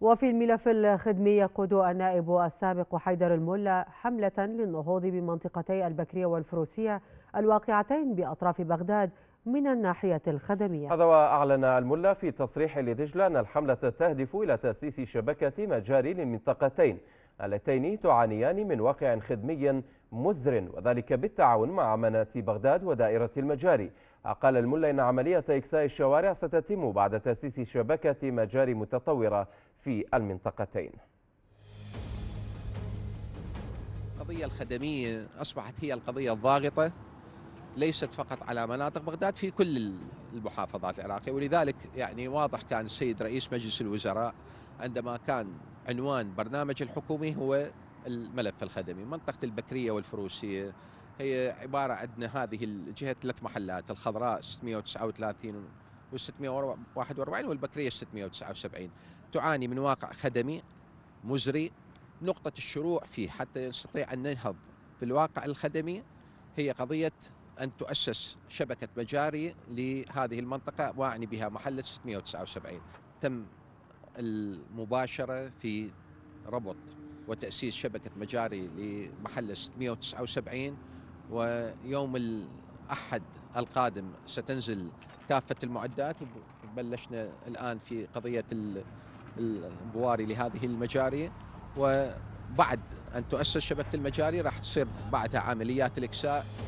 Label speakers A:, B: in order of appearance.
A: وفي الملف الخدمي يقود النائب السابق حيدر الملا حملة للنهوض بمنطقتي البكرية والفروسية الواقعتين بأطراف بغداد من الناحية الخدمية
B: هذا وأعلن الملا في تصريح لدجلة أن الحملة تهدف إلى تأسيس شبكة مجاري للمنطقتين اللتين تعانيان من واقع خدمي مزر وذلك بالتعاون مع مناة بغداد ودائرة المجاري قال الملا إن عملية إكساء الشوارع ستتم بعد تأسيس شبكة مجاري متطورة في المنطقتين
C: القضية الخدمية أصبحت هي القضية الضاغطة ليست فقط على مناطق بغداد في كل المحافظات العراقية ولذلك يعني واضح كان السيد رئيس مجلس الوزراء عندما كان عنوان برنامج الحكومي هو الملف الخدمي منطقة البكرية والفروسية هي عبارة عندنا هذه الجهة ثلاث محلات الخضراء 639 و 641 والبكرية 679 تعاني من واقع خدمي مزري نقطة الشروع فيه حتى نستطيع أن ننهض في الواقع الخدمي هي قضية أن تؤسس شبكة مجاري لهذه المنطقة وأعني بها محلة 679 تم المباشرة في ربط وتأسيس شبكة مجاري لمحلة 679 ويوم الأحد القادم ستنزل كافة المعدات وبلشنا الآن في قضية البواري لهذه المجاري وبعد أن تؤسس شبكة المجاري راح تصير بعدها عمليات الإكساء